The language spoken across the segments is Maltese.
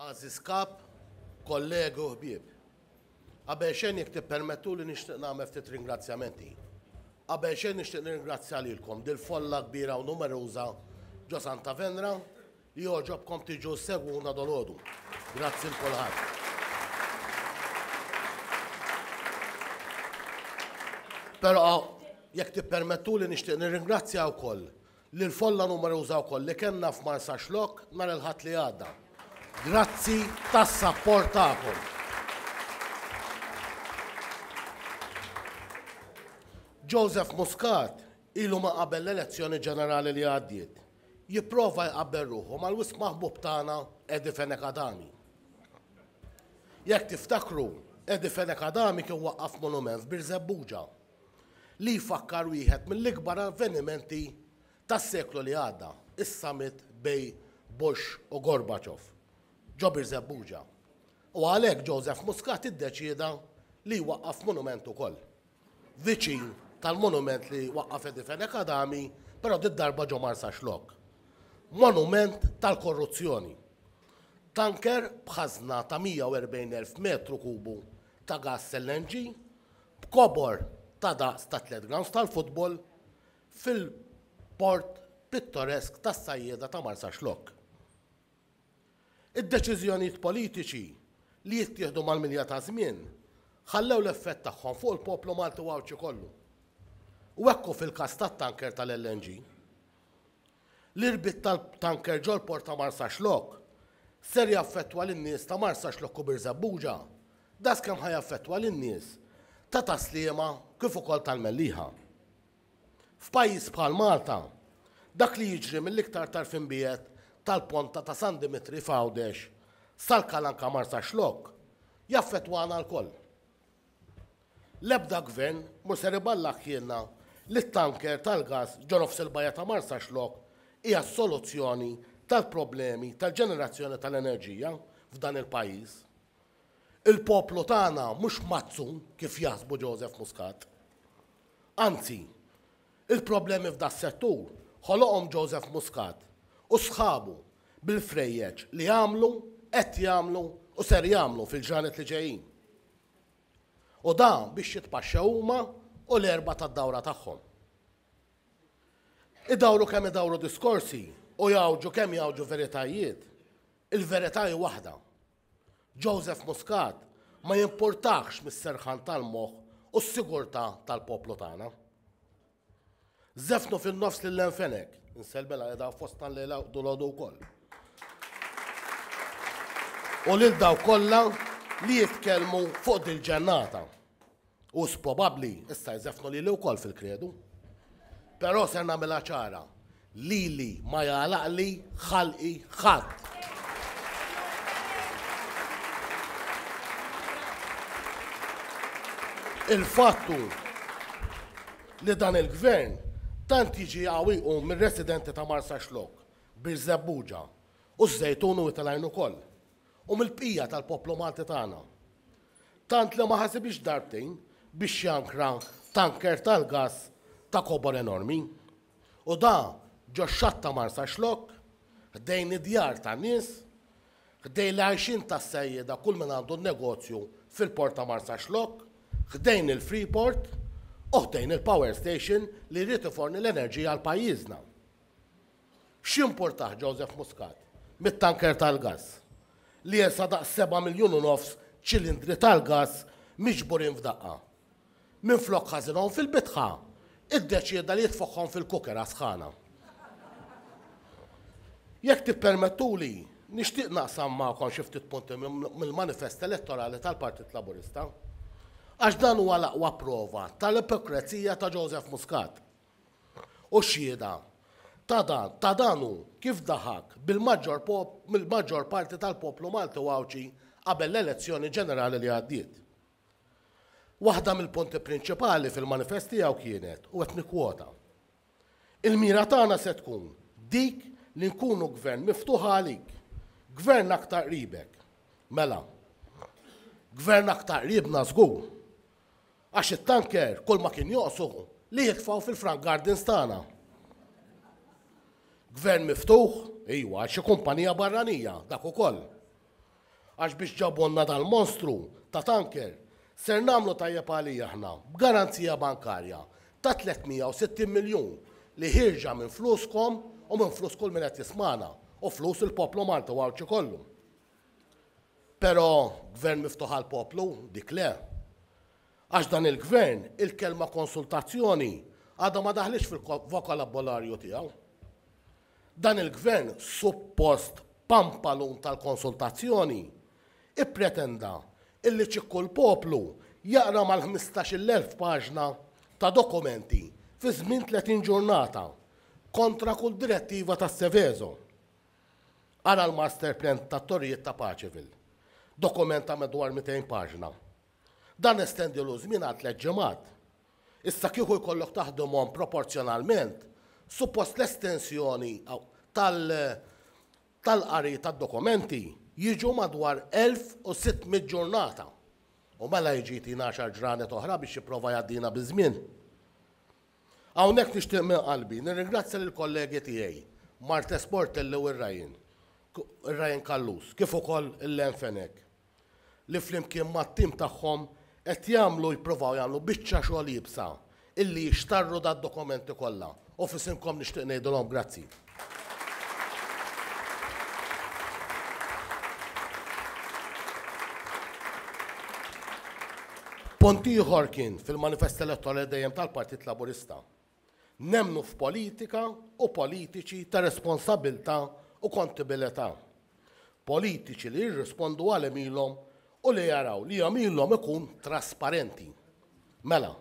Aziz Kap, kollegu ħbib. Għabel xen jek permettu li nishtiq namel ftit ringrazzjamenti. Għabel xen nishtiq ringrazzja lilkom dil-folla kbira u numeruża ġo Santa Venra li joġobkom tiġu segwuna dolodu. Grazzi l-kolħat. Pero jek permettu li nishtiq nirringrazzja u koll l-folla numeruża u koll li kena f'Marsa Xlok nar il-ħat li għadda. Grazzi tas portafol. Joseph Muscat ilu ma qabel l-elezzjoni ġenerali li għaddiet. Jipprova jqabbel ruħu mal wisq maħbub tana Edi Fenek Adami. Jekk tiftakru, Edi Fenek Adami kien waqqaf monument f'Birzebbuġa li jfakkar wieħed mill-ikbar avvenimenti tas-seklu li għadda, is-summit bej Bush u Gorbaċov ġobir Zebbuġa. U għalhekk Joseph Muscat iddeċieda li waqqaf monument ukoll. Viċin tal-monument li waqqaf Edifene Kadami, però did-darba ġo Marsa Xlok. Monument tal-korruzzjoni. Tanker bħazna ta' 140.000 metru kubu ta' gas LNG, b'kobor ta' daqs statlet 3 tal-futbol fil-port pittoresk tas sajjeda ta' Marsa Xlok Id-deċiżjonijiet politiċi li jittieħdu mal-minja ta' żmien ħallew l-effett tagħhom fuq il-poplu Malti għawċi kollu. U ekku fil-kas tat-tanker tal-LNG. L-irbit tal-tanker ġol porta ta' Marsa Xlok ser jaffettwa l-nies ta' Marsa Xlok u Birżabbuġa. Das ħaj ħajaffettwa l-nies ta' taslima kif ukoll tal-melliħa. F'pajjiż bħal Malta, dak li jiġri mill-iktar tarfin bijet tal-ponta ta' San Dimitri Fawdex sal-kalanka sa' xlok għana l-koll. Lebda gvern muser iballak kjena li t-tanker tal-gas il-bajja ta' marsa xlok hija soluzzjoni tal-problemi tal-ġenerazzjoni tal-enerġija f'dan il-pajjiż. Il-poplu tagħna mhux mazzun kif jaħsbu Joseph Muscat. Anzi, il-problemi f'das settur ħoloqhom Joseph Muscat u sħabu bil-frejjeġ li jamlu, qed jagħmlu u ser jagħmlu fil-ġranet li ġejjin. U dan biex jitpaxxa huma u l-erba tad-dawra tagħhom. Idawru kemm idawru diskorsi u jawġu kemm jawġu veritajiet. Il-verità hi waħda. Joseph Muscat ma jimportax mis-serħan tal-moħħ u s-sigurtà tal-poplu tagħna. Zefnu fin-nofs li l-lenfenek, nselbela jeda fostan li l-għadu koll. U lil daw kollha li jitkelmu fuq il-ġennata. U probabli issa jżefnu li l-u wkoll fil-kredu. Però ser nagħmilha ċara. li, ma jgħalaq li xalqi, ħadd. Il-fattu li dan il-gvern tant jiġi għawi u minn residenti ta' Marsa Xlok, bir-Zabbuġa, u z-zejtun u italajn ukoll, u mill-bqija tal-poplu Malti tagħna. Tant li ma biex darbtejn biex jankra tanker tal-gas ta' kobor enormi. U da ġoxxat ta' Marsa Xlok, ħdejn id-djar ta' nies, ħdejn li għajxin ta' sejjeda kull minn għandu negozju fil-port ta' Marsa Xlok, ħdejn il-Freeport, oħdejn il-power station li rrit forni l-enerġija għal pajjiżna. X'importaħ Joseph Muscat mit-tanker tal-gas li jessa 7 miljonu nofs ċilindri tal-gas miġburin f'daqqa. Min flok ħażinhom fil-bitħa, iddeċieda li jitfoħħom fil-kukera sħana. Jekk tippermettuli, nixtieq naqsam magħkom xi ftit punti mill-manifest elettorali tal-Partit Laburista. Għax dan huwa l prova tal-ipokrazija ta' Joseph Muscat. U xieda, ta' dan, ta' danu kif daħak bil-maġġor bil parti tal-poplu Malti għawċi qabel l-elezzjoni ġenerali li għaddiet. Waħda mill-punti prinċipali fil manifesti għaw kienet u qed kwota. Il-mira tagħna se tkun dik li nkunu gvern miftuħ għalik, gvern aktar qribek. Mela, gvern aktar ribna żgur Għax it-tanker kol ma kien joqsu li jitfaw fil-Frank Garden Stana. Gvern miftuħ, iwa, xi kumpanija barranija, dak ukoll. Għax biex ġabonna dal-monstru ta' tanker, ser namlu tajja pali jahna, b'garanzija bankarja ta' 360 miljon li ħirġa minn fluskom u minn flus kull minn qed jismana u flus il-poplu Malta għawċi kollu. Pero gvern miftuħal poplu dik le, Għax dan il-gvern, il-kelma konsultazzjoni, għadha ma daħlix fil-vokalabolarju tiegħu. Dan il-gvern suppost pampalun tal-konsultazzjoni ippretenda illi l poplu jaqra mal-15.000 paġna ta' dokumenti fi żmien 30 ġurnata kontra kull direttiva ta' Sevezo. Għara l-master plan ta' torrijiet ta' Paċevil. Dokumenta madwar 200 paġna. Dan estendi l żmien għat leġġemat. Issa kieku jkollok taħdumhom proporzjonalment, suppost l-estensjoni tal-qari tad-dokumenti jiġu madwar 1600 ġurnata. U mela tina xar ġranet oħra biex jipprova jaddina bizmin. Hawnhekk nixtieq minn qalbi, nirringrazzja lill kollegi tiegħi, Martes Sportelli u rajin rajin Kallus, kif ukoll il-Lenfenek, li flimkien mat-tim tagħhom qed jagħmlu jippruvaw jagħmlu biċċa xogħol jibsa illi jixtarru dad dokumenti kollha. U kom nixtieq ngħidulhom grazzi. Ponti Horkin fil-manifest elettorali dejjem tal-Partit Laburista. Nemnu f'politika u politiċi ta' responsabilta u kontibilità. Politiċi li jirrispondu għal emilom u li jaraw li jagħmilhom ikun trasparenti. Mela,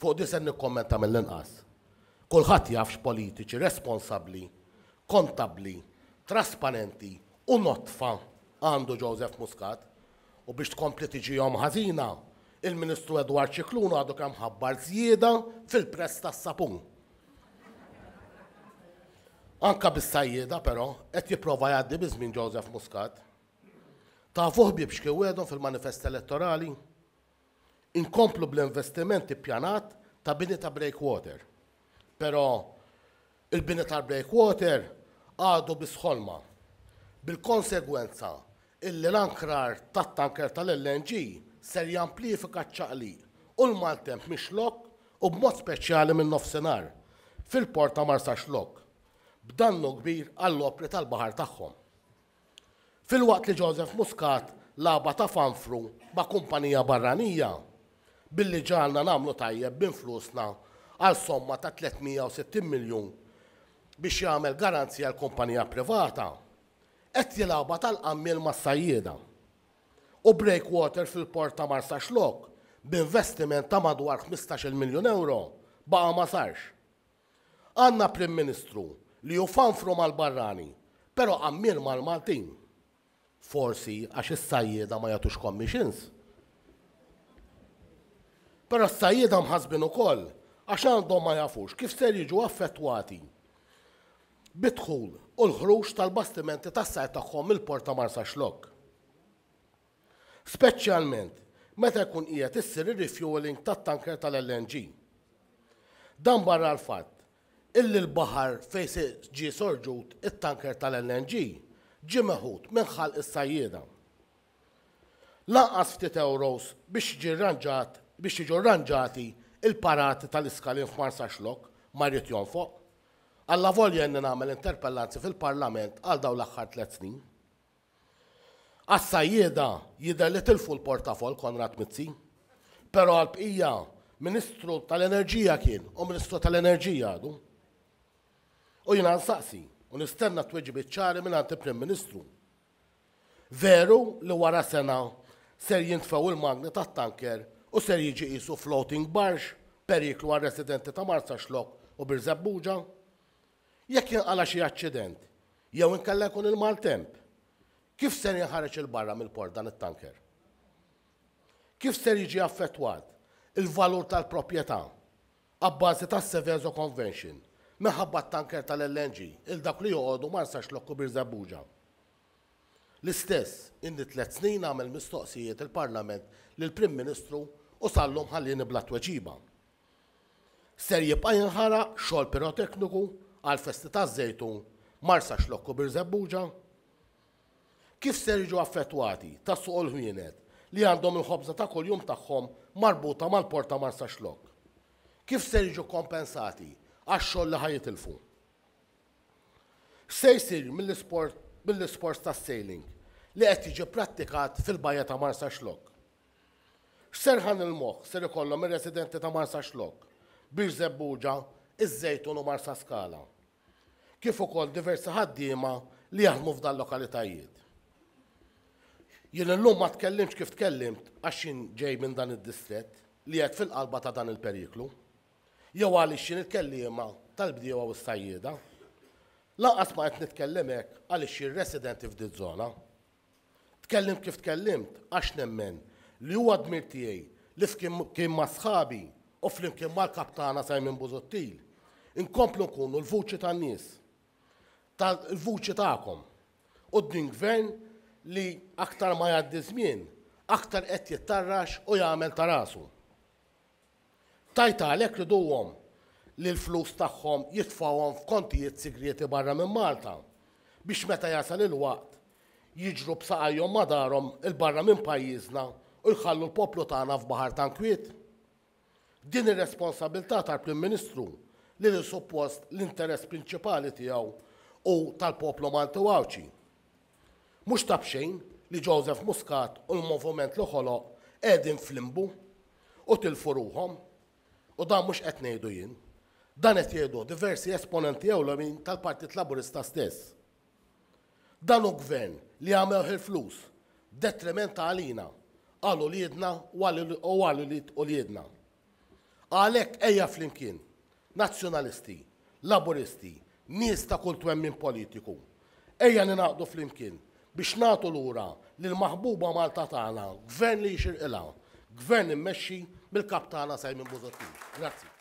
fuq di se nikkommenta mill-inqas. Kulħadd jaf politiċi responsabbli, kontabbli, trasparenti u notfa għandu Joseph Muscat u biex tkompli jom ħażina il-Ministru Edward Ċiklun għadu kemm ħabbar zjeda fil-press tas-sapun. Anka bis-sajjeda però qed jipprova jaddi bizmin Joseph Muscat Ta' fuħbi bxkewedhom fil-manifest elettorali, inkomplu bl-investimenti pjanat ta' bini ta' breakwater. Pero il-bini ta' breakwater għadu bisħolma. Bil-konsegwenza, illi l-ankrar tat tanker tal-LNG ser jamplifika ċaqli u l-maltemp mi xlok u b'mod speċjali minn nofsenar fil porta Marsa Xlok, b'dannu kbir għall-opri tal-bahar tagħhom. Fil-waqt li Joseph Muscat laba ta' fanfru ma' kumpanija barranija billi ġalna namlu tajjeb flusna għal somma ta' 360 miljon biex jagħmel garanzija l kumpanija privata. Qed jilaba tal qammil mas massajjeda U Breakwater fil-port ta' Marsa Xlok b'investiment ta' madwar 15 miljon euro baqa ma sarx. Għanna Prim Ministru li ju fanfru mal-barrani, pero għammir mal-Maltin forsi għax is-sajjeda ma jagħtux commissions. Però s-sajjeda mħasbin ukoll għax għandhom ma jafux kif ser jiġu affettwati bidħul u l-ħruġ tal-bastimenti tas-sajt tagħhom il-porta marsa xlok. Speċjalment meta jkun qiegħed issir ir-refueling tat-tanker tal-LNG. Dan barra l-fatt illi l-baħar fejn ġie sorġut it-tanker tal-LNG ġi meħud minn is-sajjieda. Lanqas ftit euros biex ġirranġat biex jiġu rranġati il-parati tal-iskalin f'Mar Saxlok marrit Jonfo, għalla volja jenni nagħmel interpellanzi fil-Parlament għal daw l-aħħar tliet snin. Għas-sajjieda jidher li tilfu l-portafol Konrad Mitzi, però għal-bqija Ministru tal-Enerġija kien u Ministru tal-Enerġija għadu. U jina nsaqsi, u nistenna t-weġib ċari minn għant prim ministru. Veru li wara sena ser jintfaw il-magni ta' tanker u ser jiġi jisu floating barx periklu għal residenti ta' Marza Xlok u Birzabbuġa. Jekk jinqala xi aċċident, jew inkella jkun il-maltemp, kif ser jinħareġ il-barra mill-port dan it-tanker? Kif ser jiġi affettwat il-valur tal-proprjetà abbażi tas-Seveso Convention? meħabba tanker tal-LNG, il-dak li joqodu ma nsax lokku birżabuġa. L-istess, inni tlet snin għamil mistoqsijiet il-Parlament lill-Prim Ministru u sallum ħalli blat tweġiba. Ser jibqa' jinħara xogħol pirotekniku għal festi taż żejtu marsa xlokku birżebbuġa? Kif ser jiġu affettwati ta' suq ħwienet li għandhom il-ħobza ta' kuljum tagħhom marbuta mal-porta marsa xlok? Kif ser jiġu kompensati għax-xogħol li ħajitilfu. Se jsir mill-isport mill sport ta' sailing li qed jiġi prattikat fil-bajja ta' Marsa Xlok. Serħan il-moħħ ser ikollhom ir-residenti ta' Marsa Xlok biex zebbuġa iż-żejtun u Marsa Skala. Kif ukoll diversi ħaddiema li jaħdmu f'dan lokalitajiet. Jien illum ma tkellimx kif tkellimt għaxin ġej minn dan id-distret li qed fil-qalba ta' dan il-periklu jew għaliex xi nitkellima tal-bdiewa għaw s sajjida Lanqas ma qed nitkellimek hekk għaliex xi resident f'di żona. Tkellim kif tkellimt għax nemmen li huwa dmir tiegħi li f'kien ma' sħabi u flimkien mal-kaptana minn bużottil. Inkomplu nkunu l-vuċi tan-nies, l vuċi tagħkom. U din gvern li aktar ma jgħaddi żmien, aktar qed jittarrax u jagħmel ta' rasu. Tajta għalek li duwom li l-flus tagħhom jitfawhom f'kontijiet sigreti barra minn Malta biex meta jasal il-waqt jiġru b'saqajhom madarhom il-barra minn pajjiżna u jħallu l-poplu tagħna f'baħar tankwiet. Din ir-responsabilità tal-Prim Ministru li l suppost l-interess prinċipali tiegħu u tal-poplu Malti Wawċi. Mhux tabxejn li Joseph Muscat u l-movement l ħoloq qegħdin flimbu u tilfuruhom U dan mhux qed ngħidu jien. Dan qed jgħidu diversi esponenti ewlemin tal-Partit Laburista stess. Dan hu gvern li għamel il-flus detriment għalina għalu li jedna u għallu li u li jedna. Għalek eja flimkien, nazjonalisti, laboristi, nies ta' kull twemmin politiku. Eja ninaqdu flimkien biex natu l-ura li l-maħbuba Malta tagħna, gvern li jixir ila, gvern immexxi Bel kapta la saymen bozot ti. Gratis.